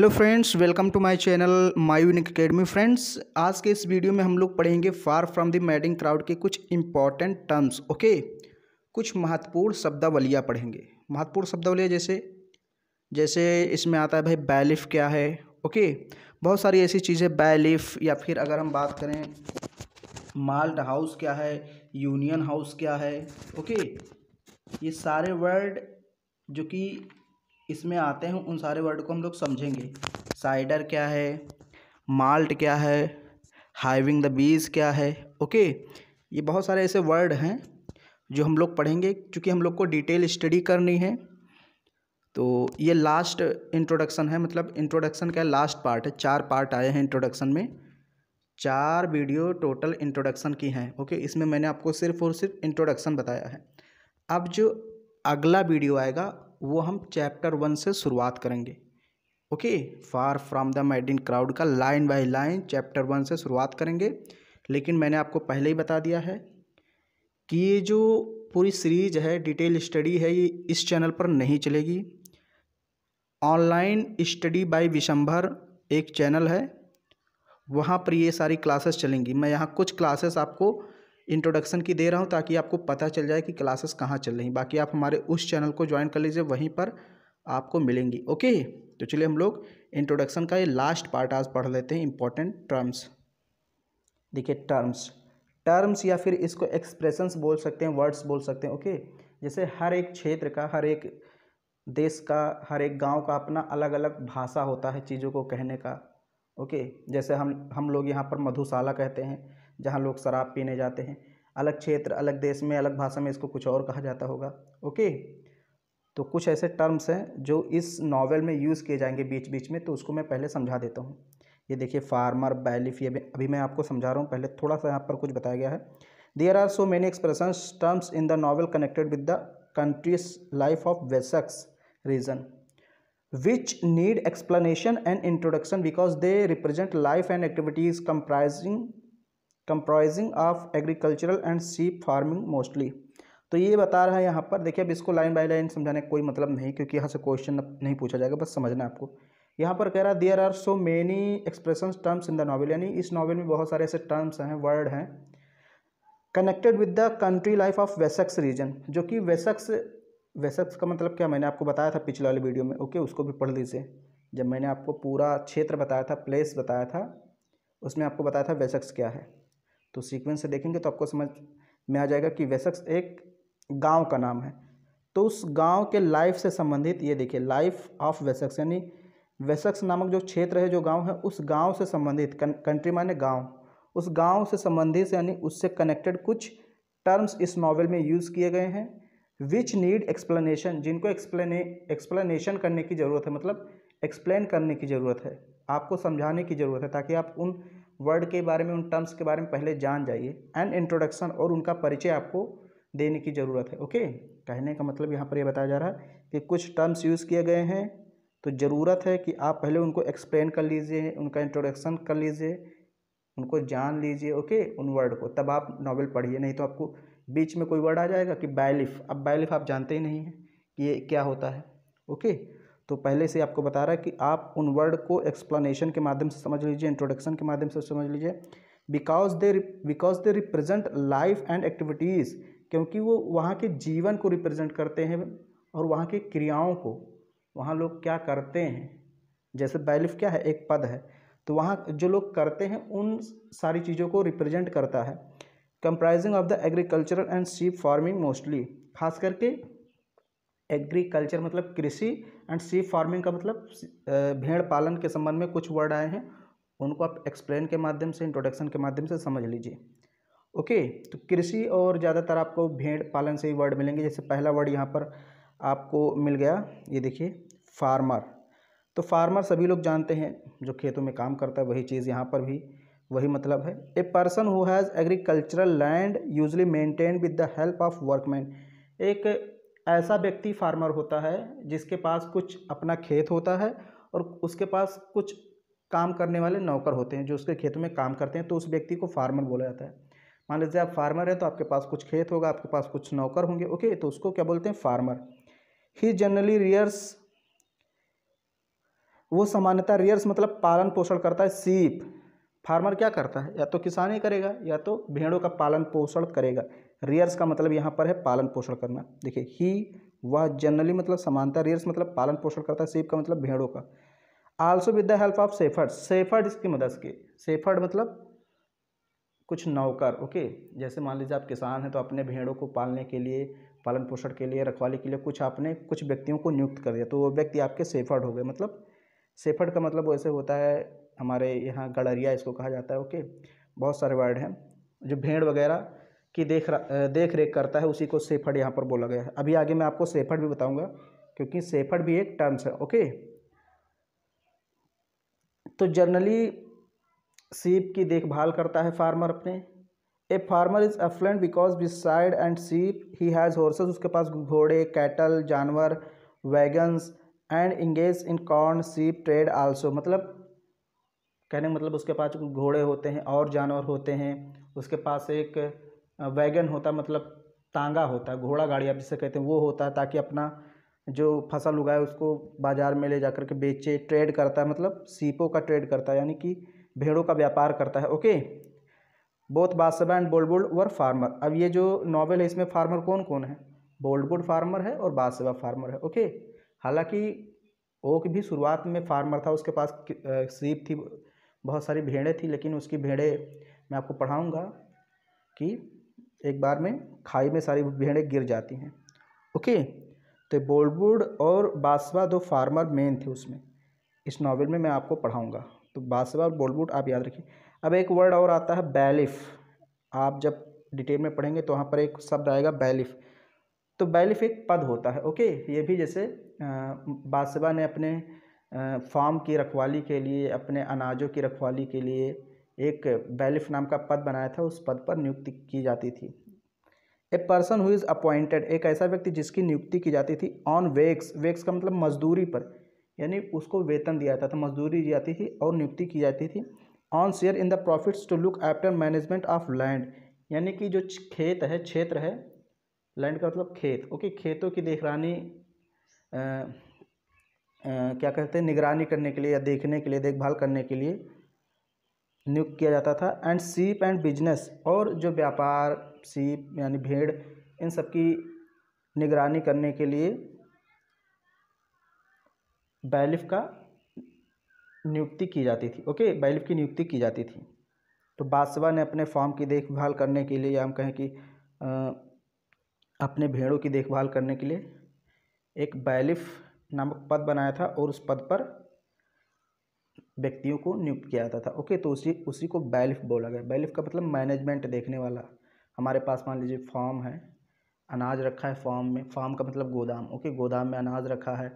Hello friends welcome to my channel My Unique Academy friends आज के इस video में हम लोग पढ़ेंगे Far from the Madding Crowd के कुछ इंपॉर्टेंट टर्म्स ओके कुछ महत्वपूर्ण शब्दावलियाँ पढ़ेंगे महत्वपूर्ण शब्दावलियाँ जैसे जैसे इसमें आता है भाई बैलिफ क्या है ओके बहुत सारी ऐसी चीज़ें बैलिफ या फिर अगर हम बात करें माल्ट हाउस क्या है यूनियन हाउस क्या है ओके ये सारे वर्ड जो कि इसमें आते हैं उन सारे वर्ड को हम लोग समझेंगे साइडर क्या है माल्ट क्या है हाइविंग द बीज क्या है ओके ये बहुत सारे ऐसे वर्ड हैं जो हम लोग पढ़ेंगे क्योंकि हम लोग को डिटेल स्टडी करनी है तो ये लास्ट इंट्रोडक्शन है मतलब इंट्रोडक्शन का लास्ट पार्ट है चार पार्ट आए हैं इंट्रोडक्शन में चार वीडियो टोटल इंट्रोडक्शन की हैं ओके इसमें मैंने आपको सिर्फ और सिर्फ इंट्रोडक्शन बताया है अब जो अगला वीडियो आएगा वो हम चैप्टर वन से शुरुआत करेंगे okay Far from the Madding Crowd का line by line chapter one से शुरुआत करेंगे लेकिन मैंने आपको पहले ही बता दिया है कि ये जो पूरी सीरीज है डिटेल स्टडी है ये इस चैनल पर नहीं चलेगी ऑनलाइन स्टडी बाय विशंभर एक चैनल है वहाँ पर ये सारी क्लासेस चलेंगी मैं यहाँ कुछ क्लासेस आपको इंट्रोडक्शन की दे रहा हूँ ताकि आपको पता चल जाए कि क्लासेस कहाँ चल रही हैं बाकी आप हमारे उस चैनल को ज्वाइन कर लीजिए वहीं पर आपको मिलेंगी ओके तो चलिए हम लोग इंट्रोडक्शन का ये लास्ट पार्ट आज पढ़ लेते हैं इंपॉर्टेंट टर्म्स देखिए टर्म्स टर्म्स या फिर इसको एक्सप्रेशंस बोल सकते हैं वर्ड्स बोल सकते हैं ओके जैसे हर एक क्षेत्र का हर एक देश का हर एक गांव का अपना अलग अलग भाषा होता है चीज़ों को कहने का ओके जैसे हम हम लोग यहाँ पर मधुशाला कहते हैं जहाँ लोग शराब पीने जाते हैं अलग क्षेत्र अलग देश में अलग भाषा में इसको कुछ और कहा जाता होगा ओके तो कुछ ऐसे टर्म्स हैं जो इस नावल में यूज़ किए जाएंगे बीच बीच में तो उसको मैं पहले समझा देता हूँ ये देखिए फार्मर बैलिफ ये अभी मैं आपको समझा रहा हूँ पहले थोड़ा सा यहाँ पर कुछ बताया गया है there are so many expression terms in the novel connected with the country's life of Wessex region which need explanation and introduction because they represent life and activities comprising comprising of agricultural and sheep farming mostly तो ये बता रहा है यहाँ पर देखिए अब इसको लाइन बाय लाइन समझाने का कोई मतलब नहीं क्योंकि यहाँ से क्वेश्चन नहीं पूछा जाएगा बस समझना आपको यहाँ पर कह रहा है there are so many expression terms in the novel यानी इस नावल में बहुत सारे ऐसे टर्म्स हैं वर्ड हैं connected with the country life of Wessex region जो कि वेसक्स वेसक्स का मतलब क्या मैंने आपको बताया था पिछले वाले वीडियो में ओके उसको भी पढ़ लीजिए जब मैंने आपको पूरा क्षेत्र बताया था प्लेस बताया था उसमें आपको बताया था वेसक्स क्या है तो सीक्वेंस से देखेंगे तो आपको समझ में आ जाएगा कि वेसक्स एक गांव का नाम है तो उस गांव के लाइफ से संबंधित ये देखिए लाइफ ऑफ वेसक्स यानी वेसक्स नामक जो क्षेत्र है जो गांव है उस गांव से संबंधित कंट्री माने गांव उस गांव से संबंधित यानी उससे कनेक्टेड कुछ टर्म्स इस नॉवल में यूज़ किए गए हैं विच नीड एक्सप्लेशन जिनको एक्सप्लेने एक्सप्लेशन करने की ज़रूरत है मतलब एक्सप्लेन करने की ज़रूरत है आपको समझाने की ज़रूरत है ताकि आप उन वर्ड के बारे में उन टर्म्स के बारे में पहले जान जाइए एंड इंट्रोडक्शन और उनका परिचय आपको देने की ज़रूरत है ओके कहने का मतलब यहाँ पर यह बताया जा रहा है कि कुछ टर्म्स यूज़ किए गए हैं तो ज़रूरत है कि आप पहले उनको एक्सप्लेन कर लीजिए उनका इंट्रोडक्शन कर लीजिए उनको जान लीजिए ओके उन वर्ड को तब आप नॉवल पढ़िए नहीं तो आपको बीच में कोई वर्ड आ जाएगा कि बायलिफ अब बायलिफ आप जानते ही नहीं हैं कि ये क्या होता है ओके तो पहले से आपको बता रहा है कि आप उन वर्ड को एक्सप्लेनेशन के माध्यम से समझ लीजिए इंट्रोडक्शन के माध्यम से समझ लीजिए because they because they represent life and activities क्योंकि वो वहाँ के जीवन को रिप्रेजेंट करते हैं और वहाँ की क्रियाओं को वहाँ लोग क्या करते हैं जैसे बैलिफ क्या है एक पद है तो वहाँ जो लोग करते हैं उन सारी चीज़ों को रिप्रेजेंट करता है comprising of the agricultural and sheep farming mostly खास करके एग्रीकल्चर मतलब कृषि एंड सी फार्मिंग का मतलब भेड़ पालन के संबंध में कुछ वर्ड आए हैं उनको आप एक्सप्लेन के माध्यम से इंट्रोडक्शन के माध्यम से समझ लीजिए ओके तो कृषि और ज़्यादातर आपको भेड़ पालन से ही वर्ड मिलेंगे जैसे पहला वर्ड यहाँ पर आपको मिल गया ये देखिए फार्मर तो फार्मर सभी लोग जानते हैं जो खेतों में काम करता है वही चीज़ यहाँ पर भी वही मतलब है a person who has agricultural land usually maintain with the help of workman एक ऐसा व्यक्ति फार्मर होता है जिसके पास कुछ अपना खेत होता है और उसके पास कुछ काम करने वाले नौकर होते हैं जो उसके खेत में काम करते हैं तो उस व्यक्ति को फार्मर बोला जाता है मान लीजिए आप फार्मर हैं तो आपके पास कुछ खेत होगा आपके पास कुछ नौकर होंगे ओके तो उसको क्या बोलते हैं फार्मर ही जनरली रियर्स वो सामान्यतः रियर्स मतलब पालन पोषण करता है सीप फार्मर क्या करता है या तो किसान ही करेगा या तो भेड़ों का पालन पोषण करेगा रियर्स का मतलब यहाँ पर है पालन पोषण करना देखिए ही वह जनरली मतलब समानता रियर्स मतलब पालन पोषण करता है सेब का मतलब भेड़ों का also with the help of shepherd shepherd इसकी मदद के सेफर्ड मतलब कुछ नौकर ओके जैसे मान लीजिए आप किसान हैं तो अपने भेड़ों को पालने के लिए पालन पोषण के लिए रखवाली के लिए कुछ आपने कुछ व्यक्तियों को नियुक्त कर दिया तो वो व्यक्ति आपके सेफर्ड हो गए मतलब सेफर्ड का मतलब वैसे होता है हमारे यहाँ गड़रिया इसको कहा जाता है ओके बहुत सारे वर्ड हैं जो भेड़ वगैरह की देख देख रेख करता है उसी को सेफड यहाँ पर बोला गया है अभी आगे मैं आपको सेफड भी बताऊँगा क्योंकि सेफड भी एक टर्म्स है ओके तो जनरली सीप की देखभाल करता है फार्मर अपने a farmer is affluent because beside and sheep he has horses उसके पास घोड़े कैटल जानवर wagons and engage in corn sheep trade also मतलब कहने मतलब उसके पास घोड़े होते हैं और जानवर होते हैं उसके पास एक वैगन होता मतलब तांगा होता है घोड़ा गाड़ी आप जिसे कहते हैं वो होता है ताकि अपना जो फसल उगाए उसको बाज़ार में ले जा कर के बेचे ट्रेड करता है मतलब सीपों का ट्रेड करता है यानी कि भेड़ों का व्यापार करता है okay both Bathsheba and Boldwood were farmer अब ये जो नॉवल है इसमें फार्मर कौन कौन है बोल्डबुड फार्मर है और बादशाह फार्मर है ओके हालांकि ओक भी शुरुआत में फार्मर था उसके पास सीप थी बहुत सारी भेड़ें थी लेकिन उसकी भेड़ें मैं आपको पढ़ाऊँगा कि एक बार में खाई में सारी भेड़ें गिर जाती हैं ओके तो बोल्डवुड और बासवा दो फार्मर मेन थे उसमें इस नावल में मैं आपको पढ़ाऊँगा तो बासवा और बोल्डवुड आप याद रखिए अब एक वर्ड और आता है बैलिफ आप जब डिटेल में पढ़ेंगे तो वहाँ पर एक शब्द आएगा बैलिफ तो बैलिफ एक पद होता है ओके ये भी जैसे बासवा ने अपने फार्म की रखवाली के लिए अपने अनाजों की रखवाली के लिए एक बैलिफ नाम का पद बनाया था उस पद पर नियुक्ति की जाती थी a person who is appointed एक ऐसा व्यक्ति जिसकी नियुक्ति की जाती थी ऑन वेक्स वेक्स का मतलब मजदूरी पर यानी उसको वेतन दिया जाता था मजदूरी दी जाती थी और नियुक्ति की जाती थी on share in the profits to look after management of land यानी कि जो खेत है क्षेत्र है लैंड का मतलब खेत ओके खेतों की देखरानी क्या कहते हैं निगरानी करने के लिए या देखने के लिए देखभाल करने के लिए नियुक्त किया जाता था एंड सीप एंड बिजनेस और जो व्यापार सीप यानी भेड़ इन सब की निगरानी करने के लिए बैलिफ का नियुक्ति की जाती थी ओके बैलिफ की नियुक्ति की जाती थी तो बादशाह ने अपने फॉर्म की देखभाल करने के लिए या हम कहें कि आ, अपने भेड़ों की देखभाल करने के लिए एक बैलिफ नामक पद बनाया था और उस पद पर व्यक्तियों को नियुक्त किया जाता था ओके तो उसी उसी को बैलिफ बोला गया बैलिफ का मतलब मैनेजमेंट देखने वाला हमारे पास मान लीजिए फॉर्म है अनाज रखा है फॉर्म में फॉर्म का मतलब गोदाम ओके गोदाम में अनाज रखा है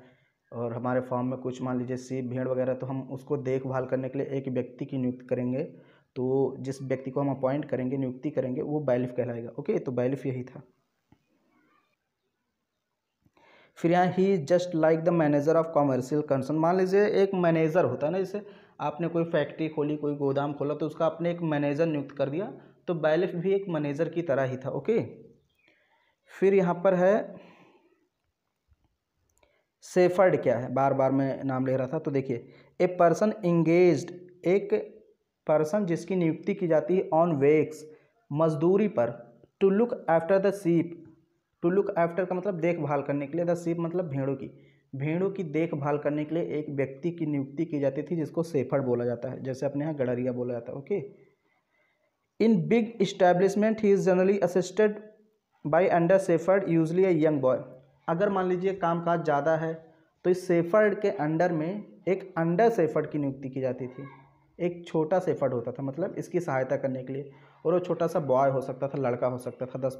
और हमारे फार्म में कुछ मान लीजिए सीप भेड़ वगैरह तो हम उसको देखभाल करने के लिए एक व्यक्ति की नियुक्ति करेंगे तो जिस व्यक्ति को हम अपॉइंट करेंगे नियुक्ति करेंगे वो बैलिफ कहलाएगा ओके तो बैलिफ यही था फिर यहाँ ही just like the manager of commercial concern मान लीजिए एक मैनेजर होता है ना जैसे आपने कोई फैक्ट्री खोली कोई गोदाम खोला तो उसका आपने एक मैनेजर नियुक्त कर दिया तो बैलिफ भी एक मैनेजर की तरह ही था ओके फिर यहाँ पर है सेफर्ड क्या है बार बार मैं नाम ले रहा था तो देखिए ए पर्सन इंगेज एक पर्सन जिसकी नियुक्ति की जाती है ऑन वेक्स मजदूरी पर to look after the sheep to look after का मतलब देखभाल करने के लिए द शिप मतलब भेड़ों की भेड़ों की देखभाल करने के लिए एक व्यक्ति की नियुक्ति की जाती थी जिसको सेफर बोला जाता है जैसे अपने यहाँ गडरिया बोला जाता है okay in big establishment he is generally assisted by under shepherd usually a young boy अगर मान लीजिए काम काज ज़्यादा है तो इस सेफर्ड के अंडर में एक अंडर सेफर्ड की नियुक्ति की जाती थी एक छोटा सेफर्ड होता था मतलब इसकी सहायता करने के लिए और वो छोटा सा बॉय हो सकता था लड़का हो सकता था दस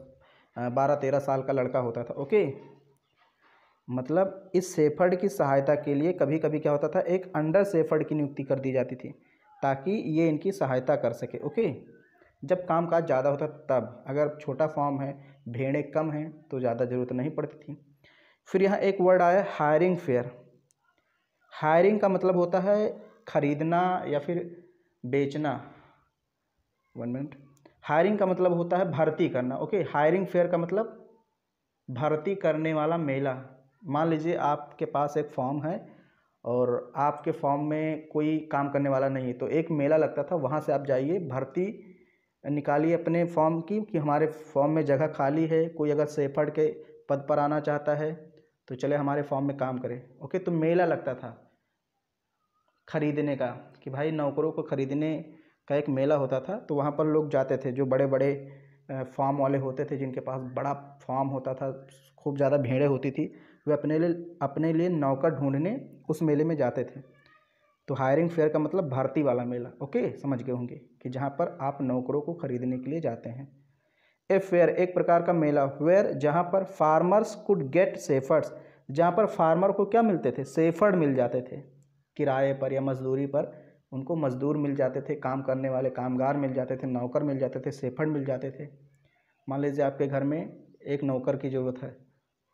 बारह तेरह साल का लड़का होता था ओके मतलब इस सेफर्ड की सहायता के लिए कभी कभी क्या होता था एक अंडर सेफर्ड की नियुक्ति कर दी जाती थी ताकि ये इनकी सहायता कर सके ओके जब काम काज ज़्यादा होता तब अगर छोटा फॉर्म है भेड़े कम हैं तो ज़्यादा ज़रूरत नहीं पड़ती थी फिर यहाँ एक वर्ड आया हायरिंग फेयर हायरिंग का मतलब होता है ख़रीदना या फिर बेचना वन मिनट हायरिंग का मतलब होता है भर्ती करना ओके हायरिंग फेयर का मतलब भर्ती करने वाला मेला मान लीजिए आपके पास एक फॉर्म है और आपके फॉर्म में कोई काम करने वाला नहीं है तो एक मेला लगता था वहाँ से आप जाइए भर्ती निकालिए अपने फॉर्म की कि हमारे फॉर्म में जगह खाली है कोई अगर सेफर्ड के पद पर आना चाहता है तो चले हमारे फॉर्म में काम करें ओके तो मेला लगता था खरीदने का कि भाई नौकरों को खरीदने का एक मेला होता था तो वहाँ पर लोग जाते थे जो बड़े बड़े फार्म वाले होते थे जिनके पास बड़ा फार्म होता था खूब ज़्यादा भेड़ें होती थी वे अपने लिए अपने लिए नौकर ढूंढने उस मेले में जाते थे तो हायरिंग फेयर का मतलब भारती वाला मेला ओके समझ गए होंगे कि जहाँ पर आप नौकरों को खरीदने के लिए जाते हैं ए फेयर एक प्रकार का मेला वेयर जहाँ पर फार्मर्स कुड गेट सेफर्ड्स जहाँ पर फार्मर को क्या मिलते थे सेफर्ड मिल जाते थे किराए पर या मजदूरी पर उनको मज़दूर मिल जाते थे काम करने वाले कामगार मिल जाते थे नौकर मिल जाते थे सेफंड मिल जाते थे मान लीजिए आपके घर में एक नौकर की ज़रूरत है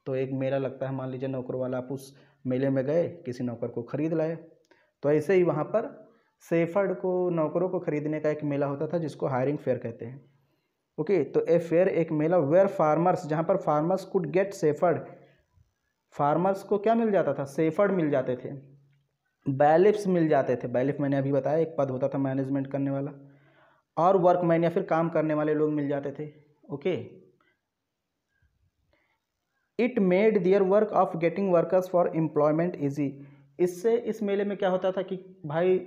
तो एक मेला लगता है मान लीजिए नौकर वाला आप उस मेले में गए किसी नौकर को ख़रीद लाए तो ऐसे ही वहाँ पर सेफर्ड को नौकरों को ख़रीदने का एक मेला होता था जिसको हायरिंग फेयर कहते हैं ओके तो ए फेयर एक मेला वेयर फार्मर्स जहाँ पर farmers could get shepherd farmers को क्या मिल जाता था सेफर्ड मिल जाते थे बैलिप्स मिल जाते थे बैलिफ मैंने अभी बताया एक पद होता था मैनेजमेंट करने वाला और वर्कमैन या फिर काम करने वाले लोग मिल जाते थे okay it made their work of getting workers for employment easy इससे इस मेले में क्या होता था कि भाई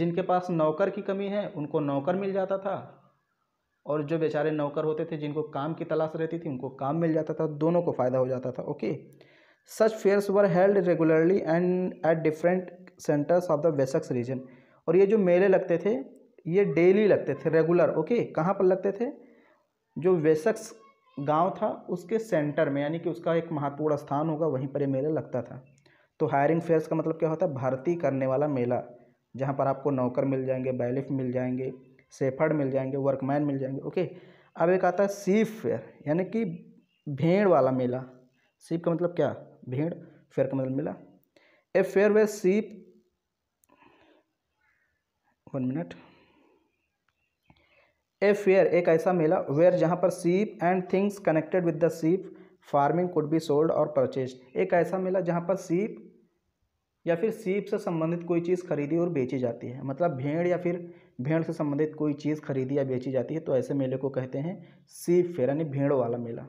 जिनके पास नौकर की कमी है उनको नौकर मिल जाता था और जो बेचारे नौकर होते थे जिनको काम की तलाश रहती थी उनको काम मिल जाता था दोनों को फ़ायदा हो जाता था okay such fairs were held regularly and at different centres of the Wessex region और ये जो मेले लगते थे ये डेली लगते थे रेगुलर ओके कहाँ पर लगते थे जो वेसक्स गांव था उसके सेंटर में यानी कि उसका एक महत्वपूर्ण स्थान होगा वहीं पर ये मेला लगता था तो हायरिंग फेयर्स का मतलब क्या होता है भर्ती करने वाला मेला जहाँ पर आपको नौकर मिल जाएंगे बैलिफ मिल जाएंगे सेफर्ड मिल जाएंगे वर्कमैन मिल जाएंगे ओके अब एक आता है सीप फेयर यानी कि भेड़ वाला मेला सीप का मतलब क्या भीड़ फेयर का मतलब मिला ए फेयर वे सीप वन मिनट ए फेयर एक ऐसा मेला वेयर जहाँ पर sheep and things connected with the sheep farming could be sold और परचेज एक ऐसा मेला जहाँ पर सीप या फिर सीप से संबंधित कोई चीज़ खरीदी और बेची जाती है मतलब भेड़ या फिर भेड़ से संबंधित कोई चीज़ खरीदी या बेची जाती है तो ऐसे मेले को कहते हैं सीप फेयर यानी भेड़ वाला मेला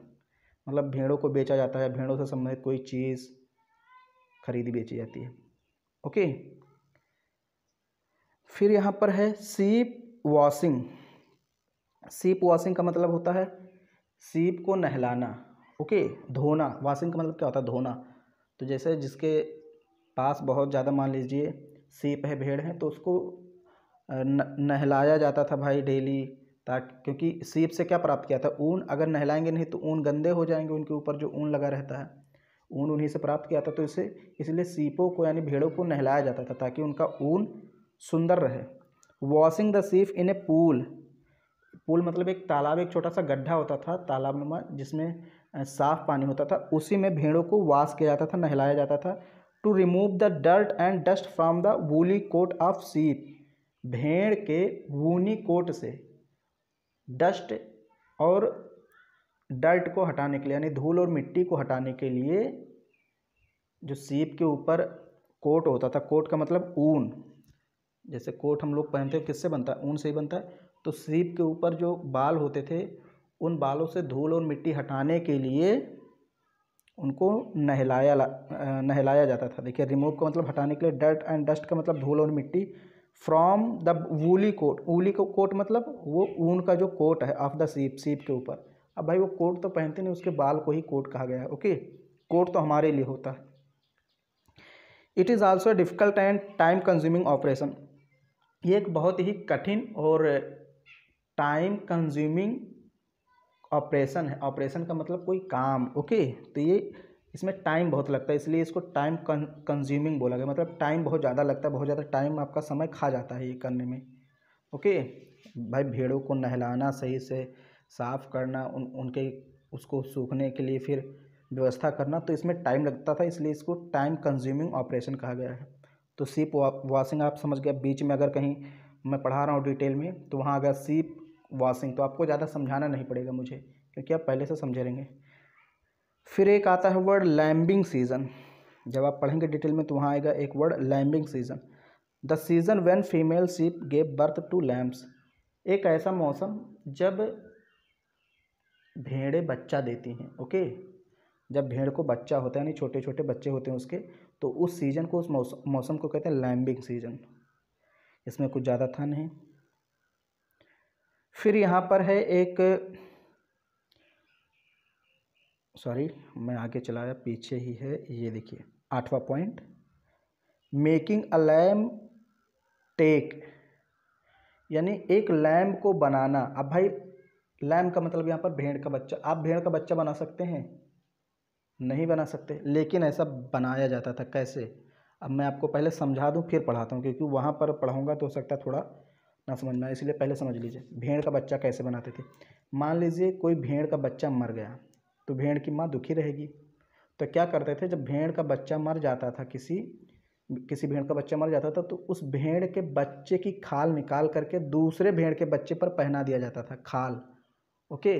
मतलब भेड़ों को बेचा जाता है भेड़ों से संबंधित कोई चीज़ खरीदी बेची जाती है ओके फिर यहाँ पर है सीप वॉशिंग सीप वॉशिंग का मतलब होता है सीप को नहलाना ओके धोना वॉशिंग का मतलब क्या होता है धोना तो जैसे जिसके पास बहुत ज़्यादा मान लीजिए सीप है भेड़ है तो उसको नहलाया जाता था भाई डेली ताकि क्योंकि सीप से क्या प्राप्त किया था ऊन अगर नहलाएंगे नहीं तो ऊन गंदे हो जाएंगे उनके ऊपर जो ऊन लगा रहता है ऊन उन्हीं से प्राप्त किया था तो इसे इसलिए सीपों को यानी भेड़ों को नहलाया जाता था ताकि उनका ऊन सुंदर रहे washing the ship in A pool pool मतलब एक तालाब एक छोटा सा गड्ढा होता था तालाब नुमा जिसमें साफ पानी होता था उसी में भेड़ों को वॉश किया जाता था नहलाया जाता था to remove the dirt and dust from the woolly coat of sheep भेड़ के वूनी कोट से डस्ट और डर्ट को हटाने के लिए यानी धूल और मिट्टी को हटाने के लिए जो सीप के ऊपर कोट होता था कोट का मतलब ऊन जैसे कोट हम लोग पहनते हैं किससे बनता है ऊन से ही बनता है तो सीप के ऊपर जो बाल होते थे उन बालों से धूल और मिट्टी हटाने के लिए उनको नहलाया नहलाया जाता था देखिए रिमूव का मतलब हटाने के लिए डर्ट एंड डस्ट का मतलब धूल और मिट्टी from the woolly coat woolly को कोट मतलब वो ऊन का जो कोट है ऑफ द सीप सीप के ऊपर अब भाई वो कोट तो पहनते नहीं उसके बाल को ही कोट कहा गया है ओके कोट तो हमारे लिए होता है it is also difficult and time consuming operation ये एक बहुत ही कठिन और टाइम कंज्यूमिंग ऑपरेशन है ऑपरेशन का मतलब कोई काम ओके तो ये इसमें टाइम बहुत लगता है इसलिए इसको टाइम कंज्यूमिंग बोला गया मतलब टाइम बहुत ज़्यादा लगता है बहुत ज़्यादा टाइम आपका समय खा जाता है ये करने में ओके भाई भेड़ों को नहलाना सही से साफ़ करना उन उनके उसको सूखने के लिए फिर व्यवस्था करना तो इसमें टाइम लगता था इसलिए इसको टाइम कंज्यूमिंग ऑपरेशन कहा गया है तो सीप वॉशिंग आप समझ गए बीच में अगर कहीं मैं पढ़ा रहा हूँ डिटेल में तो वहाँ अगर सीप वॉशिंग तो आपको ज़्यादा समझाना नहीं पड़ेगा मुझे क्योंकि आप पहले से समझे रहेंगे फिर एक आता है वर्ड लैम्बिंग सीज़न जब आप पढ़ेंगे डिटेल में तो वहाँ आएगा एक word lambing season the season when female sheep gave birth to lambs एक ऐसा मौसम जब भेड़े बच्चा देती हैं ओके जब भेड़ को बच्चा होता है यानी छोटे छोटे बच्चे होते हैं उसके तो उस सीज़न को उस मौसम मौसम को कहते हैं लैम्बिंग सीज़न इसमें कुछ ज़्यादा था नहीं फिर यहाँ पर है एक सॉरी मैं आगे चलाया पीछे ही है ये देखिए आठवां point making a lamb take यानी एक लैम को बनाना अब भाई लैम का मतलब यहाँ पर भेड़ का बच्चा आप भेड़ का बच्चा बना सकते हैं नहीं बना सकते लेकिन ऐसा बनाया जाता था कैसे अब मैं आपको पहले समझा दूँ फिर पढ़ाता हूँ क्योंकि वहाँ पर पढ़ाऊँगा तो हो सकता है थोड़ा ना समझ में इसलिए पहले समझ लीजिए भेड़ का बच्चा कैसे बनाते थे मान लीजिए कोई भेड़ का बच्चा मर गया तो भेड़ की माँ दुखी रहेगी तो क्या करते थे जब भेड़ का बच्चा मर जाता था किसी किसी भेड़ का बच्चा मर जाता था तो उस भेड़ के बच्चे की खाल निकाल करके दूसरे भेड़ के बच्चे पर पहना दिया जाता था खाल ओके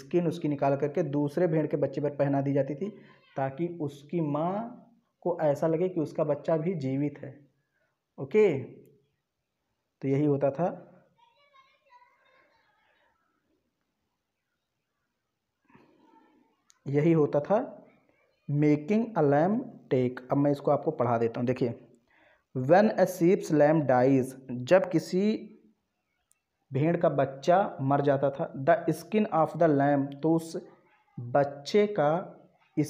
स्किन उसकी निकाल करके दूसरे भेड़ के बच्चे पर पहना दी जाती थी ताकि उसकी माँ को ऐसा लगे कि उसका बच्चा भी जीवित है ओके तो यही होता था यही होता था मेकिंग अ लैम टेक अब मैं इसको आपको पढ़ा देता हूँ देखिए when a sheep's lamb dies जब किसी भेड़ का बच्चा मर जाता था the skin of the lamb तो उस बच्चे का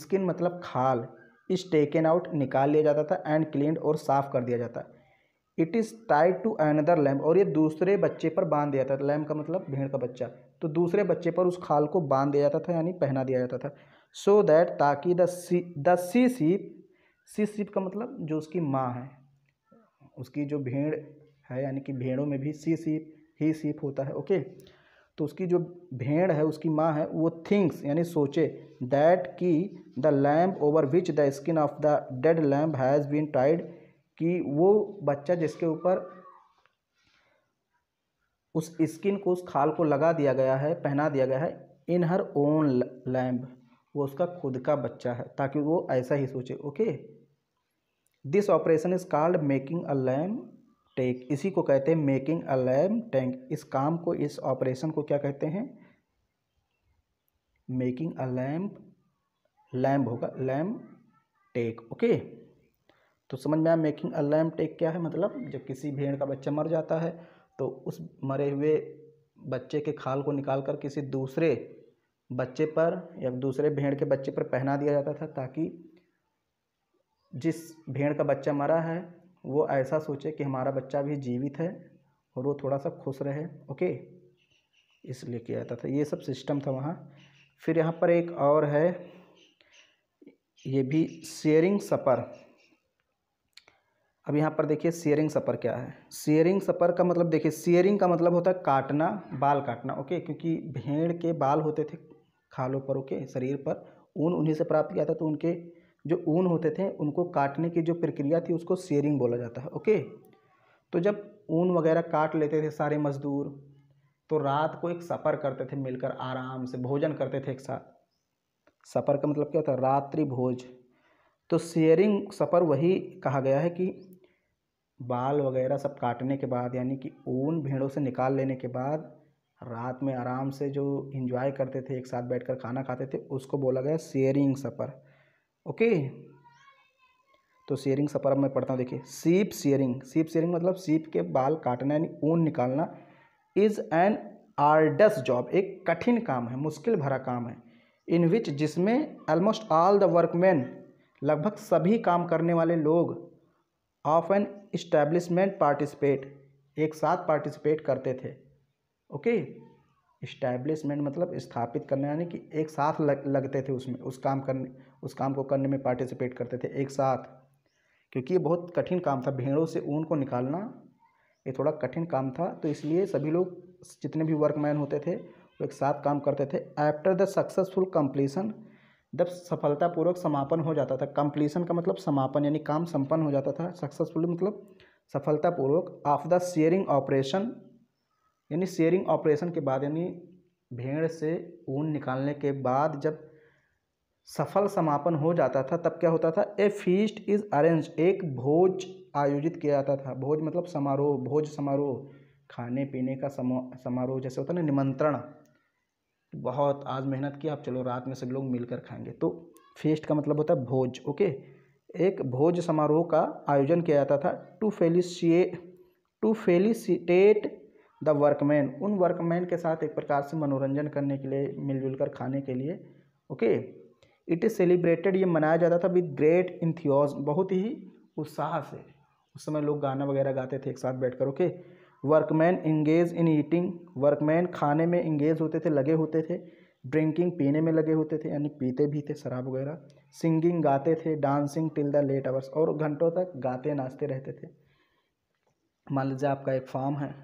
स्किन मतलब खाल इस टेकन आउट निकाल लिया जाता था एंड क्लीन और साफ़ कर दिया जाता it is tied to another lamb और ये दूसरे बच्चे पर बांध दिया जाता लैम का मतलब भेड़ का बच्चा तो दूसरे बच्चे पर उस खाल को बांध दिया जाता था यानी पहना दिया जाता था सो so दैट ताकि the she the she sheep she सीप का मतलब जो उसकी माँ है उसकी जो भेड़ है यानी कि भेड़ों में भी सी सीप ही सीप होता है ओके तो उसकी जो भेड़ है उसकी माँ है वो थिंक्स यानी सोचे दैट कि the lamb over which the skin of the dead lamb has been tied कि वो बच्चा जिसके ऊपर उस स्किन को उस खाल को लगा दिया गया है पहना दिया गया है इन हर ओन लैम्ब वो उसका खुद का बच्चा है ताकि वो ऐसा ही सोचे okay this operation is called making a lamb take इसी को कहते हैं मेकिंग अ लैम टैंक इस काम को इस ऑपरेशन को क्या कहते हैं मेकिंग अ लैम्ब लैम्ब होगा लैम्प टेक ओके तो समझ में आया मेकिंग अ लैम टेक क्या है मतलब जब किसी भेड़ का बच्चा मर जाता है तो उस मरे हुए बच्चे के खाल को निकाल कर किसी दूसरे बच्चे पर या दूसरे भेड़ के बच्चे पर पहना दिया जाता था ताकि जिस भेड़ का बच्चा मरा है वो ऐसा सोचे कि हमारा बच्चा भी जीवित है और वो थोड़ा सा खुश रहे ओके इसलिए किया जाता था ये सब सिस्टम था वहाँ फिर यहाँ पर एक और है ये भी शेयरिंग सपर अब यहाँ पर देखिए शेयरिंग सपर क्या है शेयरिंग सपर का मतलब देखिए शेयरिंग का मतलब होता है काटना बाल काटना ओके क्योंकि भेड़ के बाल होते थे खालों पर ओके शरीर पर ऊन उन्हीं से प्राप्त किया था तो उनके जो ऊन होते थे उनको काटने की जो प्रक्रिया थी उसको शेयरिंग बोला जाता है ओके तो जब ऊन वगैरह काट लेते थे सारे मजदूर तो रात को एक सफ़र करते थे मिलकर आराम से भोजन करते थे एक साथ सफ़र का मतलब क्या होता है रात्रि भोज तो शेयरिंग सफ़र वही कहा गया है कि बाल वगैरह सब काटने के बाद यानी कि ऊन भेड़ों से निकाल लेने के बाद रात में आराम से जो इंजॉय करते थे एक साथ बैठकर खाना खाते थे उसको बोला गया शेयरिंग सफ़र ओके तो शेयरिंग सफ़र अब मैं पढ़ता हूँ देखिए सीप शेयरिंग सीप शेयरिंग मतलब सीप के बाल काटना यानी ऊन निकालना इज़ एन आर्डस जॉब एक कठिन काम है मुश्किल भरा काम है इन विच जिसमें ऑलमोस्ट ऑल द वर्कमैन लगभग सभी काम करने वाले लोग ऑफ एन इस्टेब्लिशमेंट पार्टिसिपेट एक साथ पार्टिसिपेट करते थे ओके इस्टेब्लिशमेंट मतलब स्थापित करने यानी कि एक साथ लग, लगते थे उसमें उस काम करने उस काम को करने में पार्टिसिपेट करते थे एक साथ क्योंकि ये बहुत कठिन काम था भेड़ों से ऊन को निकालना ये थोड़ा कठिन काम था तो इसलिए सभी लोग जितने भी वर्कमैन होते थे वो एक साथ काम करते थे आफ्टर द सक्सेसफुल कंप्लीसन जब सफलतापूर्वक समापन हो जाता था कंप्लीसन का मतलब समापन यानी काम संपन्न हो जाता था सक्सेसफुली मतलब सफलतापूर्वक ऑफ द शेयरिंग ऑपरेशन यानी शेयरिंग ऑपरेशन के बाद यानी भेड़ से ऊन निकालने के बाद जब सफल समापन हो जाता था तब क्या होता था ए फीस्ट इज़ अरेंज एक भोज आयोजित किया जाता था भोज मतलब समारोह भोज समारोह खाने पीने का समारोह जैसे होता है ना निमंत्रण बहुत आज मेहनत की आप चलो रात में सब लोग मिलकर खाएंगे तो फेस्ट का मतलब होता है भोज ओके एक भोज समारोह का आयोजन किया जाता था to felici to felicitate the workman उन वर्कमैन के साथ एक प्रकार से मनोरंजन करने के लिए मिलजुल कर खाने के लिए ओके इट इज़ सेलिब्रेटेड ये मनाया जाता था विद ग्रेट इंथियोज बहुत ही उत्साह से उस समय लोग गाना वगैरह गाते थे एक साथ बैठ कर okay okay? Workman engage in eating workman खाने में इंगेज होते थे लगे होते थे ड्रिंकिंग पीने में लगे होते थे यानी पीते भी थे शराब वगैरह सिंगिंग गाते थे dancing till the late hours और घंटों तक गाते नाचते रहते थे मान लीजिए आपका एक फार्म है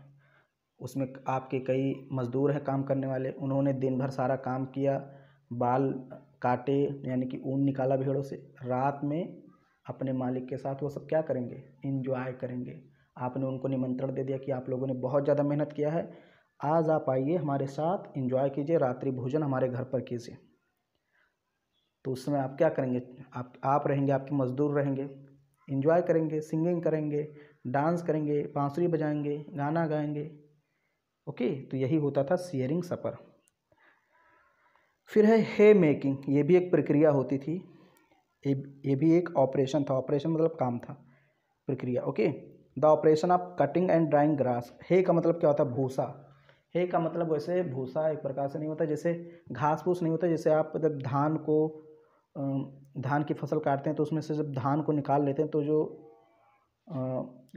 उसमें आपके कई मज़दूर हैं काम करने वाले उन्होंने दिन भर सारा काम किया बाल काटे यानी कि ऊन निकाला भेड़ों से रात में अपने मालिक के साथ वो सब क्या करेंगे इन्जॉय करेंगे आपने उनको निमंत्रण दे दिया कि आप लोगों ने बहुत ज़्यादा मेहनत किया है आज आप आइए हमारे साथ इंजॉय कीजिए रात्रि भोजन हमारे घर पर कीजिए तो उस समय आप क्या करेंगे आप आप रहेंगे आपके मज़दूर रहेंगे इंजॉय करेंगे सिंगिंग करेंगे डांस करेंगे बांसुरी बजाएंगे गाना गाएंगे ओके तो यही होता था सियरिंग सफ़र फिर है हे मेकिंग ये भी एक प्रक्रिया होती थी ये भी एक ऑपरेशन था ऑपरेशन मतलब काम था प्रक्रिया okay the operation of cutting and drying grass hay का मतलब क्या होता है भूसा हे का मतलब वैसे भूसा एक प्रकार से नहीं होता जैसे घास फूस नहीं होता जैसे आप जब धान को धान की फसल काटते हैं तो उसमें से जब धान को निकाल लेते हैं तो जो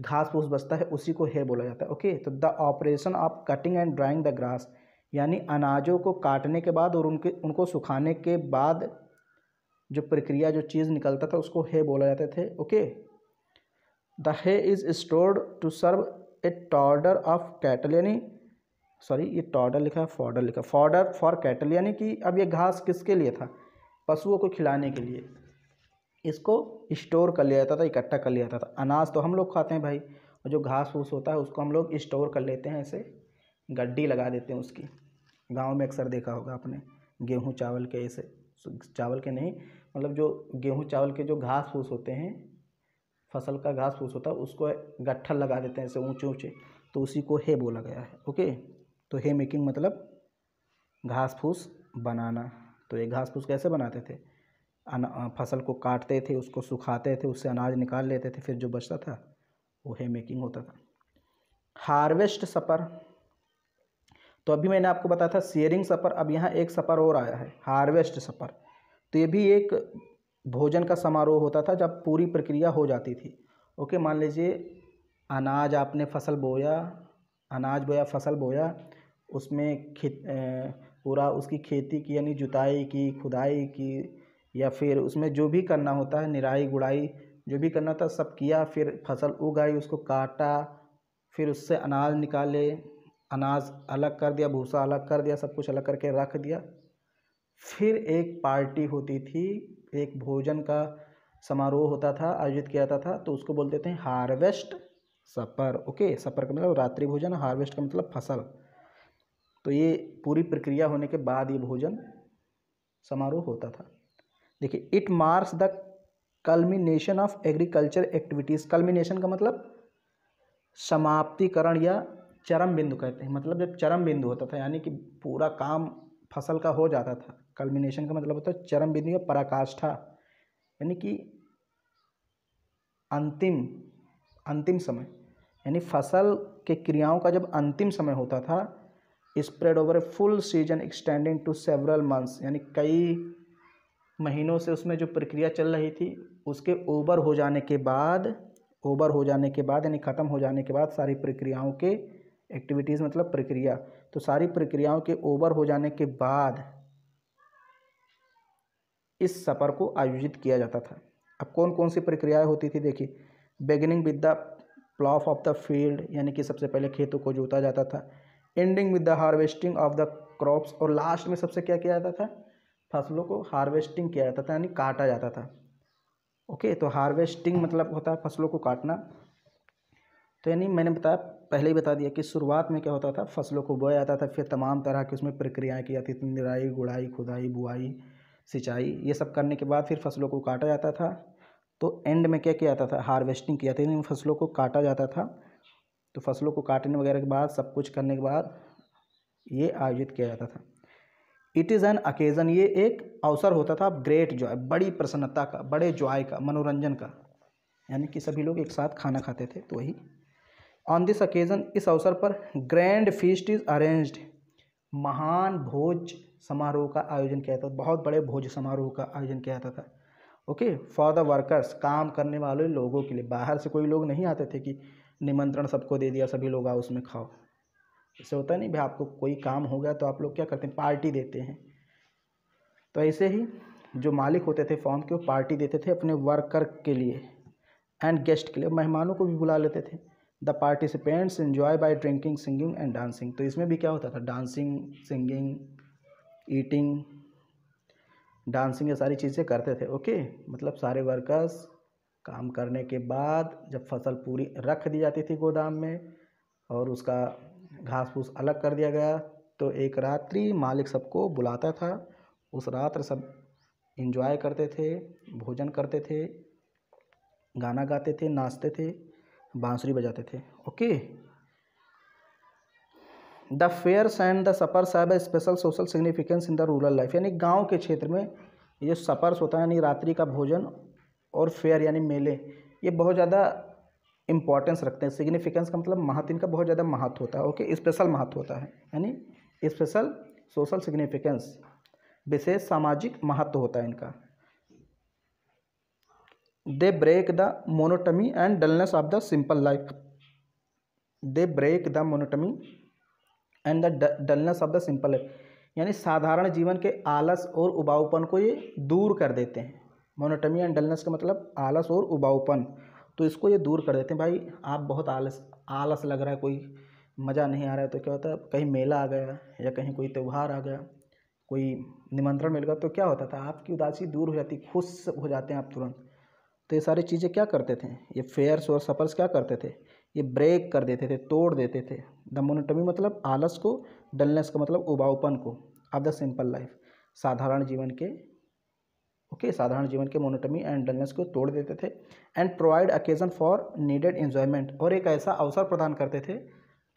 घास फूस बचता है उसी को हे बोला जाता है ओके तो the operation of cutting and drying the grass यानी अनाजों को काटने के बाद और उनके उनको सुखाने के बाद जो प्रक्रिया जो चीज़ निकलता था उसको हे बोला जाते थे okay the hay is stored to serve a fodder of cattle यानी सॉरी ये टॉर्डर लिखा है फॉर्डर लिखा फॉर्डर फॉर कैटल यानी कि अब ये घास किसके लिए था पशुओं को खिलाने के लिए इसको स्टोर कर लिया जाता था इकट्ठा कर लिया जाता था अनाज तो हम लोग खाते हैं भाई और जो घास फूस होता है उसको हम लोग स्टोर कर लेते हैं ऐसे गड्डी लगा देते हैं उसकी गांव में अक्सर देखा होगा आपने गेहूं चावल के ऐसे चावल के नहीं मतलब जो गेहूं चावल के जो घास फूस होते हैं फसल का घास फूस होता है उसको गट्ठर लगा देते हैं ऐसे ऊँचे ऊँचे तो उसी को हे बोला गया है ओके तो हे मेकिंग मतलब घास फूस बनाना तो ये घास फूस कैसे बनाते थे फसल को काटते थे उसको सुखाते थे उससे अनाज निकाल लेते थे फिर जो बचता था वो है मेकिंग होता था हार्वेस्ट सफर तो अभी मैंने आपको बताया था सीयरिंग सफर अब यहाँ एक सफर और आया है हार्वेस्ट सफर तो ये भी एक भोजन का समारोह होता था जब पूरी प्रक्रिया हो जाती थी ओके मान लीजिए अनाज आपने फसल बोया अनाज बोया फसल बोया उसमें खेत पूरा उसकी खेती की यानी जुताई की खुदाई की या फिर उसमें जो भी करना होता है निराई गुड़ाई जो भी करना था सब किया फिर फसल उगाई उसको काटा फिर उससे अनाज निकाले अनाज अलग कर दिया भूसा अलग कर दिया सब कुछ अलग करके रख दिया फिर एक पार्टी होती थी एक भोजन का समारोह होता था आयोजित किया जाता था तो उसको बोलते थे हार्वेस्ट सपर ओके सपर का मतलब रात्रि भोजन हार्वेस्ट का मतलब फसल तो ये पूरी प्रक्रिया होने के बाद ये भोजन समारोह होता था देखिए it marks the culmination of agriculture activities culmination का मतलब समाप्तिकरण या चरम बिंदु कहते हैं मतलब जब चरम बिंदु होता था यानी कि पूरा काम फसल का हो जाता था कल्मिनेशन का मतलब होता है चरम बिंदु या पराकाष्ठा यानी कि अंतिम अंतिम समय यानी फसल के क्रियाओं का जब अंतिम समय होता था spread over a full season extending to several months यानी कई महीनों से उसमें जो प्रक्रिया चल रही थी उसके ओवर हो जाने के बाद ओवर हो जाने के बाद यानी ख़त्म हो जाने के बाद सारी प्रक्रियाओं के एक्टिविटीज़ मतलब प्रक्रिया तो सारी प्रक्रियाओं के ओवर हो जाने के बाद इस सफ़र को आयोजित किया जाता था अब कौन कौन सी प्रक्रियाएं होती थी देखिए beginning with the plough of the field यानी कि सबसे पहले खेतों को जोता जाता था ending with the harvesting of the crops और लास्ट में सबसे क्या किया जाता था फसलों को हार्वेस्टिंग किया जाता था यानी काटा जाता था ओके तो हार्वेस्टिंग मतलब होता है फसलों को काटना तो यानी मैंने बताया पहले ही बता दिया कि शुरुआत में क्या होता था फसलों को बोया जाता था फिर तमाम तरह की उसमें प्रक्रियाएँ की जाती थी निराई गुड़ाई खुदाई बुआई सिंचाई ये सब करने के बाद फिर फसलों को काटा जाता था तो एंड में क्या किया जाता था हार्वेस्टिंग की जाती थी फसलों को काटा जाता था तो फसलों को काटने वगैरह के बाद सब कुछ करने के बाद ये आयोजित किया जाता था इट इज़ एन अकेज़न ये एक अवसर होता था ग्रेट जॉय बड़ी प्रसन्नता का बड़े जॉय का मनोरंजन का यानी कि सभी लोग एक साथ खाना खाते थे तो वही ऑन दिस अकेजन इस अवसर पर ग्रैंड फीस्ट इज अरेंज्ड महान भोज समारोह का आयोजन किया जाता था बहुत बड़े भोज समारोह का आयोजन किया जाता था ओके फॉर द वर्कर्स काम करने वाले लोगों के लिए बाहर से कोई लोग नहीं आते थे कि निमंत्रण सबको दे दिया सभी लोग आओ उसमें खाओ ऐसे होता नहीं भाई आपको कोई काम हो गया तो आप लोग क्या करते हैं पार्टी देते हैं तो ऐसे ही जो मालिक होते थे फॉर्म के वो पार्टी देते थे अपने वर्कर के लिए एंड गेस्ट के लिए मेहमानों को भी बुला लेते थे the participants enjoy by drinking singing and dancing तो इसमें भी क्या होता था डांसिंग सिंगिंग ईटिंग डांसिंग ये सारी चीज़ें करते थे ओके मतलब सारे वर्कर्स काम करने के बाद जब फसल पूरी रख दी जाती थी गोदाम में और उसका घास फूस अलग कर दिया गया तो एक रात्रि मालिक सबको बुलाता था उस रात्र सब इन्जॉय करते थे भोजन करते थे गाना गाते थे नाचते थे बांसुरी बजाते थे okay the fairs and the suppers have special social significance in the rural life यानी गांव के क्षेत्र में ये सपर्स होता है यानी रात्रि का भोजन और फेयर यानी मेले ये बहुत ज़्यादा इंपॉर्टेंस रखते हैं सिग्निफिकेंस का मतलब महत्व इनका बहुत ज़्यादा महत्व होता है ओके स्पेशल महत्व होता है यानी स्पेशल सोशल सिग्निफिकेंस विशेष सामाजिक महत्व होता है इनका they break the monotony and dullness of the simple life they break the monotony and the dullness of the simple life यानी साधारण जीवन के आलस और उबाऊपन को ये दूर कर देते हैं मोनोटमी एंड डलनेस का मतलब आलस और उबाऊपन तो इसको ये दूर कर देते हैं भाई आप बहुत आलस आलस लग रहा है कोई मज़ा नहीं आ रहा है तो क्या होता है कहीं मेला आ गया या कहीं कोई त्यौहार आ गया कोई निमंत्रण मिल गया तो क्या होता था आपकी उदासी दूर हो जाती खुश हो जाते हैं आप तुरंत तो ये सारी चीज़ें क्या करते थे ये फेयर्स और सफर्स क्या करते थे ये ब्रेक कर देते थे तोड़ देते थे द मोनोटमी मतलब आलस को डलनेस का मतलब उबाऊपन को ऑफ द सिंपल लाइफ साधारण जीवन के ओके okay, साधारण जीवन के मोनोटमी एंड डलनेस को तोड़ देते थे and provide occasion for needed enjoyment और एक ऐसा अवसर प्रदान करते थे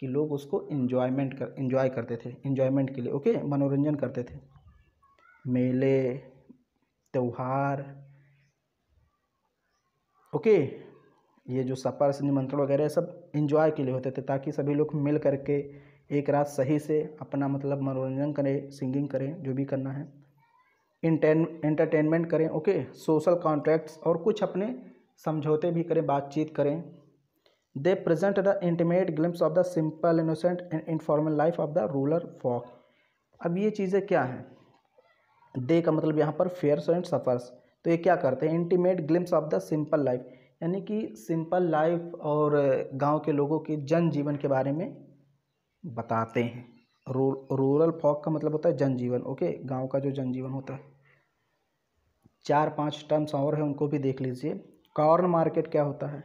कि लोग उसको इन्जॉयमेंट कर इन्जॉय करते थे इन्जॉयमेंट के लिए ओके okay? मनोरंजन करते थे मेले त्यौहार ओके ये जो सपर निमंत्रण वगैरह सब इन्जॉय के लिए होते थे ताकि सभी लोग मिल करके एक रात सही से अपना मतलब मनोरंजन करें सिंगिंग करें जो भी करना है इंटरटेनमेंट करें ओके सोशल कॉन्ट्रैक्ट्स और कुछ अपने समझौते भी करें बातचीत करें they present the intimate glimpse of the simple innocent and informal life of the rural folk अब ये चीज़ें क्या हैं दे का मतलब यहाँ पर फेयर्स एंड सफ़र्स तो ये क्या करते हैं intimate glimpse of the simple life यानी कि सिंपल लाइफ और गांव के लोगों के जनजीवन के बारे में बताते हैं रू, रूरल फॉक का मतलब होता है जनजीवन ओके गांव का जो जनजीवन होता है चार पांच टर्म्स और हैं उनको भी देख लीजिए कॉर्न मार्केट क्या होता है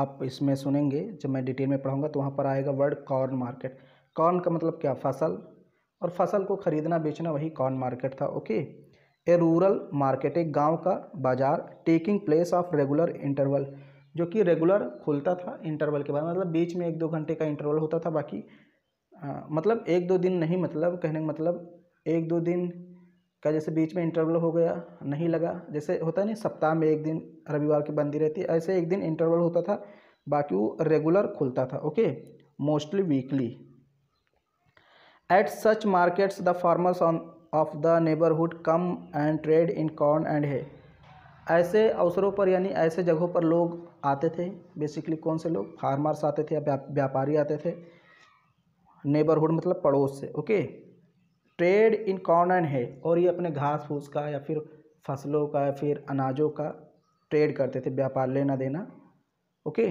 आप इसमें सुनेंगे जब मैं डिटेल में पढ़ूंगा तो वहाँ पर आएगा वर्ड कॉर्न मार्केट कॉर्न का मतलब क्या फसल और फसल को ख़रीदना बेचना वही कॉर्न मार्केट था ओके ए रूरल मार्केट एक गांव का बाजार taking place of regular interval जो कि रेगुलर खुलता था इंटरवल के बाद मतलब बीच में एक दो घंटे का इंटरवल होता था बाकी आ, मतलब एक दो दिन नहीं मतलब कहने का मतलब एक दो दिन का जैसे बीच में इंटरवल हो गया नहीं लगा जैसे होता है नहीं सप्ताह में एक दिन रविवार की बंदी रहती है ऐसे एक दिन इंटरवल होता था बाकी वो रेगुलर खुलता था okay mostly weekly at such markets the farmers on of the neighbourhood come and trade in corn and hay ऐसे अवसरों पर यानी ऐसे जगहों पर लोग आते थे बेसिकली कौन से लोग फार्मर्स आते थे या व्यापारी आते थे नेबरहुड मतलब पड़ोस से okay trade in corn and hay और ये अपने घास फूस का या फिर फसलों का या फिर अनाजों का ट्रेड करते थे व्यापार लेना देना okay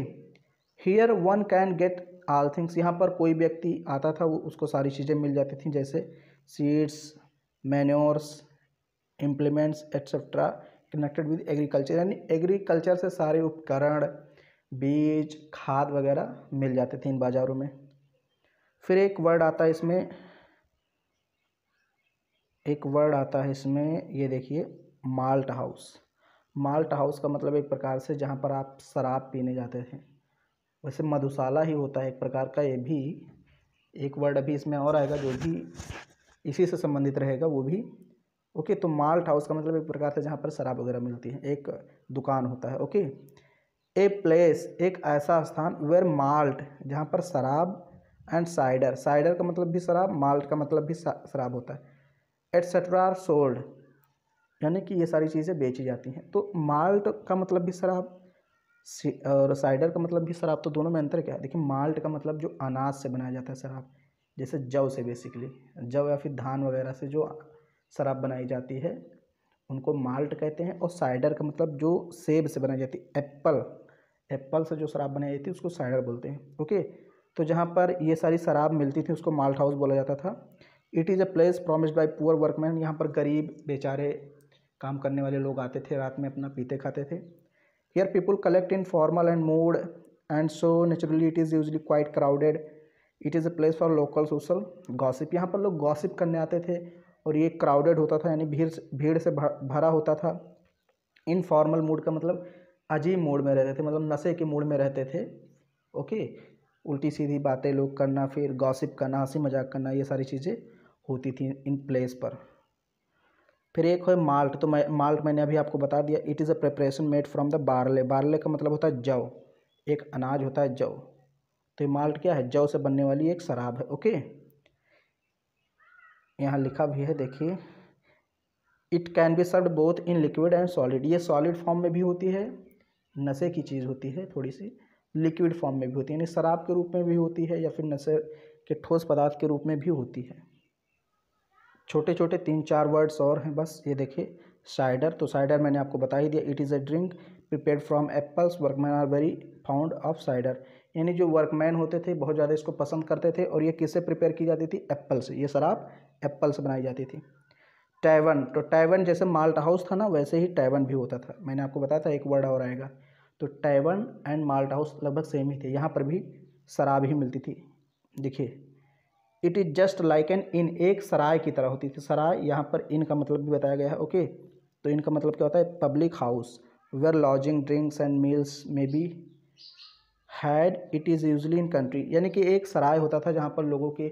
here one can get all things यहाँ पर कोई व्यक्ति आता था वो उसको सारी चीज़ें मिल जाती थी जैसे seeds manures implements etcetera connected with agriculture यानी एग्रीकल्चर से सारे उपकरण बीज खाद वगैरह मिल जाते थे इन बाज़ारों में फिर एक वर्ड आता है इसमें एक वर्ड आता है इसमें ये देखिए माल्ट हाउस माल्ट हाउस का मतलब एक प्रकार से जहाँ पर आप शराब पीने जाते थे वैसे मधुशाला ही होता है एक प्रकार का ये भी एक वर्ड अभी इसमें और आएगा जो भी इसी से संबंधित रहेगा वो भी ओके तो माल्ट हाउस का मतलब एक प्रकार से जहाँ पर शराब वगैरह मिलती है एक दुकान होता है ओके ए प्लेस एक ऐसा स्थान वेयर माल्ट जहाँ पर शराब एंड साइडर साइडर का मतलब भी शराब माल्ट का मतलब भी शराब होता है एटसेट्रा आर सोल्ड यानी कि ये सारी चीज़ें बेची जाती हैं तो माल्ट का मतलब भी शराब और साइडर का मतलब भी शराब तो दोनों में अंतर क्या है देखिए माल्ट का मतलब जो अनाज से बनाया जाता है शराब जैसे जव से बेसिकली जव या फिर धान वगैरह से जो शराब बनाई जाती है उनको माल्ट कहते हैं और साइडर का मतलब जो सेब से बनाई जाती है एप्पल एप्पल से जो शराब बनाई जाती है उसको साइडर बोलते हैं ओके तो जहाँ पर ये सारी शराब मिलती थी उसको माल्ट हाउस बोला जाता था it is a place promised by poor workman यहाँ पर गरीब बेचारे काम करने वाले लोग आते थे रात में अपना पीते खाते थे here people collect in formal and mood and so naturally it is usually quite crowded it is a place for local social gossip यहाँ पर लोग गॉसिप करने आते थे और ये क्राउडेड होता था यानी भीड़ भीड़ से भरा होता था इनफॉर्मल मूड का मतलब अजीब मूड में रहते थे मतलब नशे के मूड में रहते थे ओके उल्टी सीधी बातें लोग करना फिर गॉसिप करना हंसी मजाक करना ये सारी चीज़ें होती थी इन प्लेस पर फिर एक है माल्ट तो मैं माल्ट मैंने अभी आपको बता दिया it is a preparation made from the barley barley का मतलब होता है जव एक अनाज होता है जव तो ये माल्ट क्या है जौ से बनने वाली एक शराब है ओके यहाँ लिखा भी है देखिए it can be serve both in liquid and solid ये सॉलिड फॉर्म में भी होती है नशे की चीज़ होती है थोड़ी सी लिक्विड फॉर्म में भी होती है यानी शराब के रूप में भी होती है या फिर नशे के ठोस पदार्थ के रूप में भी होती है छोटे छोटे तीन चार वर्ड्स और हैं बस ये देखिए साइडर तो साइडर मैंने आपको बता ही दिया it is a drink prepare from apples workman are very found of cider यानी जो वर्कमैन होते थे बहुत ज़्यादा इसको पसंद करते थे और ये किससे प्रिपेयर की जाती थी एप्पल से ये शराब एप्पल से बनाई जाती थी टैवन तो टैवन जैसे माल्ट हाउस था ना वैसे ही टैवन भी होता था मैंने आपको बताया था एक वर्ड और आएगा तो टैवन एंड माल्ट हाउस लगभग सेम ही थे यहाँ पर भी शराब ही मिलती थी देखिए it is just like an inn एक सराय की तरह होती थी सराय यहाँ पर इन का मतलब भी बताया गया है ओके तो इनका मतलब क्या होता है public house where lodging drinks and meals may be had it is usually in country यानी कि एक सराय होता था जहाँ पर लोगों के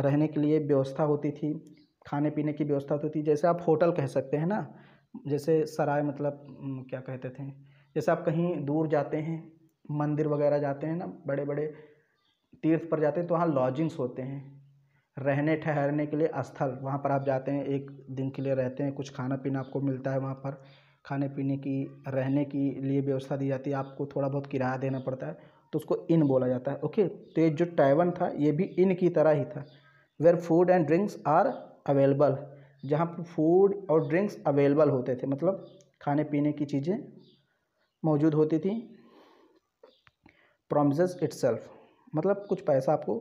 रहने के लिए व्यवस्था होती थी खाने पीने की व्यवस्था होती थी जैसे आप होटल कह सकते हैं ना जैसे सराय मतलब क्या कहते थे जैसे आप कहीं दूर जाते हैं मंदिर वगैरह जाते हैं ना बड़े बड़े तीर्थ पर जाते हैं तो वहाँ लॉजिंग्स होते हैं रहने ठहरने के लिए स्थल वहाँ पर आप जाते हैं एक दिन के लिए रहते हैं कुछ खाना पीना आपको मिलता है वहाँ पर खाने पीने की रहने की लिए व्यवस्था दी जाती है आपको थोड़ा बहुत किराया देना पड़ता है तो उसको इन बोला जाता है ओके तो ये जो टाइवन था ये भी इन की तरह ही था where food and drinks are available जहाँ पर फूड और ड्रिंक्स अवेलेबल होते थे मतलब खाने पीने की चीज़ें मौजूद होती थी प्रोमिस इट्सल्फ मतलब कुछ पैसा आपको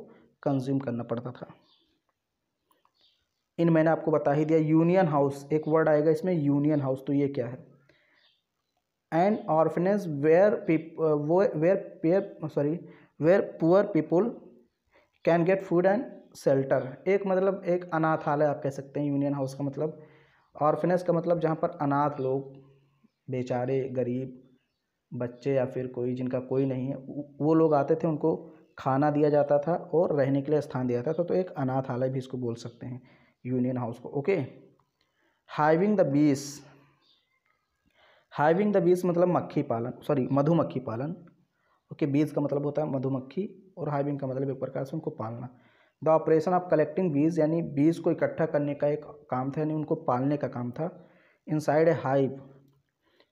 कंज्यूम करना पड़ता था इन मैंने आपको बता ही दिया यूनियन हाउस एक वर्ड आएगा इसमें यूनियन हाउस तो ये क्या है एंड ऑर्फनेज वेयर वो where pair sorry where poor people can get food and shelter एक मतलब एक अनाथालय आप कह सकते हैं यूनियन हाउस का मतलब ऑर्फनेस का मतलब जहाँ पर अनाथ लोग बेचारे गरीब बच्चे या फिर कोई जिनका कोई नहीं है वो लोग आते थे उनको खाना दिया जाता था और रहने के लिए स्थान दिया जाता था तो एक अनाथालय भी इसको बोल सकते हैं यूनियन हाउस को okay hiving the bees hiving the bees मतलब मक्खी पालन सॉरी मधुमक्खी पालन ओके बीज का मतलब होता है मधुमक्खी और हाइविंग का मतलब एक प्रकार से उनको पालना द ऑपरेशन ऑफ कलेक्टिंग बीज यानी बीज को इकट्ठा करने का एक काम था यानी उनको पालने का काम था inside a hive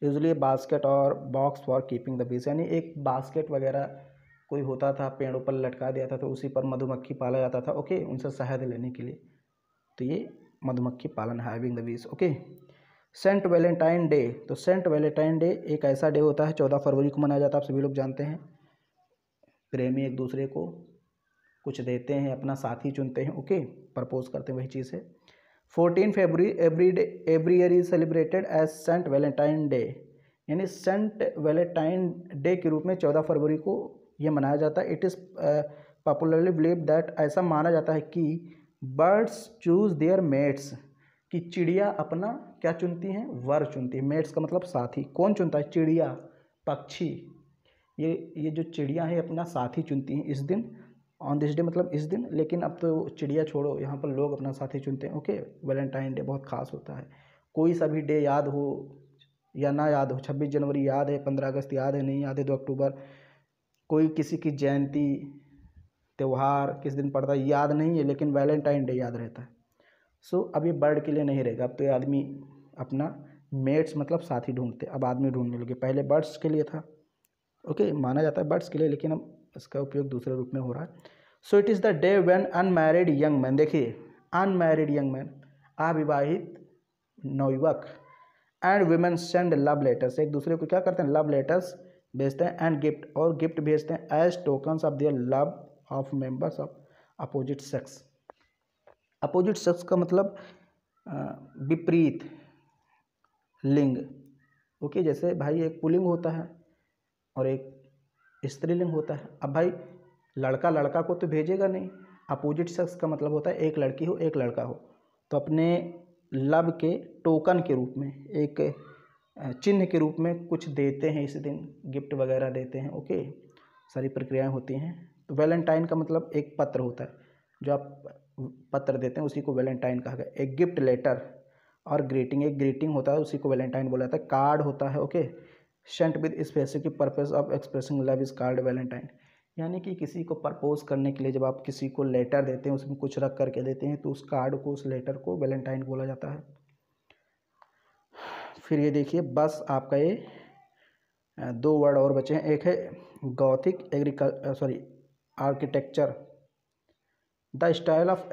usually basket और box for keeping the bees यानी एक बास्केट वगैरह कोई होता था पेड़ों पर लटका दिया था तो उसी पर मधुमक्खी पाला जाता था ओके उनसे शहद लेने के लिए तो ये मधुमक्खी पालन hiving the bees okay Saint Valentine Day तो सेंट वैलेंटाइन डे एक ऐसा डे होता है चौदह फरवरी को मनाया जाता है आप सभी लोग जानते हैं प्रेमी एक दूसरे को कुछ देते हैं अपना साथी चुनते हैं ओके प्रपोज करते हैं वही चीज़ है fourteen February every day every year is celebrated as Saint Valentine Day यानी सेंट वैलेंटाइन डे के रूप में चौदह फरवरी को यह मनाया जाता है it is popularly believe that ऐसा माना जाता है कि बर्ड्स चूज देयर मेट्स कि चिड़िया अपना क्या चुनती हैं वर चुनती है मेट्स का मतलब साथी कौन चुनता है चिड़िया पक्षी ये ये जो चिड़िया है अपना साथी चुनती हैं इस दिन ऑन दिस डे मतलब इस दिन लेकिन अब तो चिड़िया छोड़ो यहाँ पर लोग अपना साथी चुनते हैं ओके वैलेंटाइन डे बहुत खास होता है कोई सा भी डे याद हो या ना याद हो छब्बीस जनवरी याद है पंद्रह अगस्त याद है नहीं याद है दो अक्टूबर कोई किसी की जयंती त्यौहार किस दिन पड़ता है याद नहीं है लेकिन वैलेंटाइन डे याद रहता है सो अब ये बर्ड के लिए नहीं रहेगा अब तो ये आदमी अपना मेट्स मतलब साथी ढूंढते अब आदमी ढूंढने लगे पहले बर्ड्स के लिए था ओके माना जाता है बर्ड्स के लिए लेकिन अब इसका उपयोग दूसरे रूप में हो रहा है so it is the day when unmarried young man देखिए अनमैरिड यंग मैन अविवाहित नवयुवक and women send love letters एक दूसरे को क्या करते हैं लव लेटर्स भेजते हैं एंड गिफ्ट और गिफ्ट भेजते हैं as tokens of their love of members of opposite sex opposite sex का मतलब विपरीत लिंग ओके जैसे भाई एक पुलिंग होता है और एक स्त्रीलिंग होता है अब भाई लड़का लड़का को तो भेजेगा नहीं अपोजिट सेक्स का मतलब होता है एक लड़की हो एक लड़का हो तो अपने लव के टोकन के रूप में एक चिन्ह के रूप में कुछ देते हैं इस दिन गिफ्ट वगैरह देते हैं ओके सारी प्रक्रियाएं होती हैं तो वैलेंटाइन का मतलब एक पत्र होता है जो आप पत्र देते हैं उसी को वैलेंटाइन कहा गया एक गिफ्ट लेटर और ग्रीटिंग एक ग्रीटिंग होता है उसी को वैलेंटाइन बोला जाता है कार्ड होता है okay sent with specific purpose of expressing love is card Valentine यानी कि किसी को प्रपोज करने के लिए जब आप किसी को लेटर देते हैं उसमें कुछ रख करके देते हैं तो उस कार्ड को उस लेटर को वैलेंटाइन बोला जाता है फिर ये देखिए बस आपका ये दो वर्ड और बचे हैं एक है गौथिक एग्रीकल sorry architecture the style of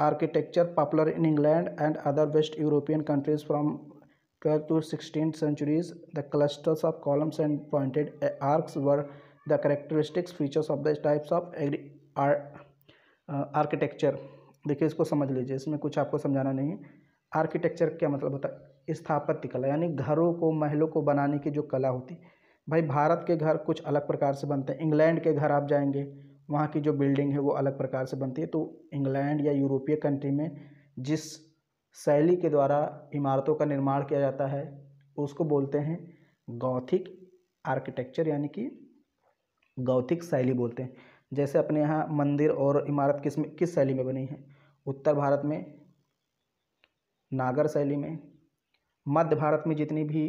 architecture popular in England and other west European countries from twelfth to sixteen centuries the clusters of columns and pointed arches were the characteristics features of the types of एग्री architecture देखिए इसको समझ लीजिए इसमें कुछ आपको समझाना नहीं है आर्किटेक्चर क्या मतलब होता है स्थापत्य कला यानी घरों को महलों को बनाने की जो कला होती है भाई भारत के घर कुछ अलग प्रकार से बनते हैं इंग्लैंड के घर आप जाएंगे वहाँ की जो बिल्डिंग है वो अलग प्रकार से बनती है तो इंग्लैंड या यूरोपीय कंट्री में जिस शैली के द्वारा इमारतों का निर्माण किया जाता है उसको बोलते हैं गौथिक आर्किटेक्चर यानी कि गौथिक शैली बोलते हैं जैसे अपने यहाँ मंदिर और इमारत किस में किस शैली में बनी है उत्तर भारत में नागर शैली में मध्य भारत में जितनी भी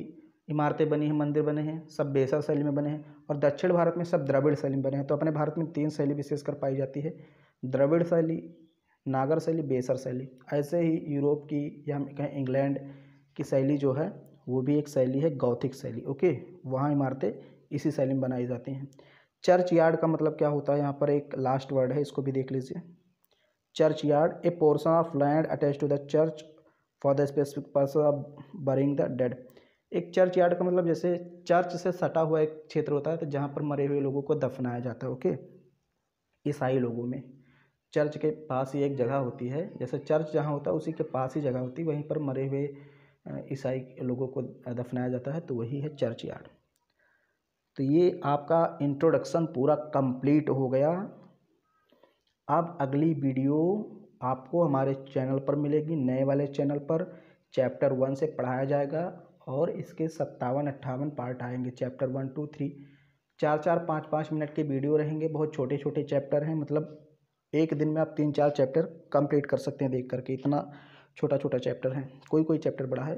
इमारतें बनी हैं मंदिर बने हैं सब बेसर शैली में बने हैं और दक्षिण भारत में सब द्रविड़ शैली में बने हैं तो अपने भारत में तीन शैली विशेषकर पाई जाती है द्रविड़ शैली नागर शैली बेसर शैली ऐसे ही यूरोप की या हम कहें इंग्लैंड की शैली जो है वो भी एक शैली है गौथिक शैली ओके वहाँ इमारतें इसी शैली में बनाई जाती हैं चर्च यार्ड का मतलब क्या होता है यहाँ पर एक लास्ट वर्ड है इसको भी देख लीजिए church yard a portion of land attach to the church for the specific person of burying the dead एक चर्च यार्ड का मतलब जैसे चर्च से सटा हुआ एक क्षेत्र होता है तो जहाँ पर मरे हुए लोगों को दफनाया जाता है ओके ईसाई लोगों में चर्च के पास ही एक जगह होती है जैसे चर्च जहाँ होता है उसी के पास ही जगह होती है वहीं पर मरे हुए ईसाई लोगों को दफनाया जाता है तो वही है चर्च यार्ड तो ये आपका इंट्रोडक्शन पूरा कंप्लीट हो गया अब अगली वीडियो आपको हमारे चैनल पर मिलेगी नए वाले चैनल पर चैप्टर वन से पढ़ाया जाएगा और इसके सत्तावन अट्ठावन पार्ट आएंगे चैप्टर वन टू थ्री चार चार पाँच पाँच मिनट के वीडियो रहेंगे बहुत छोटे छोटे चैप्टर हैं मतलब एक दिन में आप तीन चार चैप्टर कंप्लीट कर सकते हैं देख करके इतना छोटा छोटा चैप्टर है कोई कोई चैप्टर बड़ा है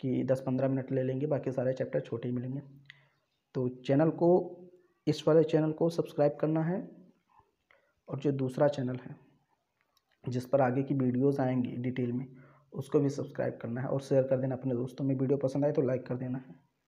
कि दस पंद्रह मिनट ले लेंगे बाकी सारे चैप्टर छोटे ही मिलेंगे तो चैनल को इस वाले चैनल को सब्सक्राइब करना है और जो दूसरा चैनल है जिस पर आगे की वीडियोज़ आएँगी डिटेल में उसको भी सब्सक्राइब करना है और शेयर कर देना अपने दोस्तों में वीडियो पसंद आए तो लाइक कर देना है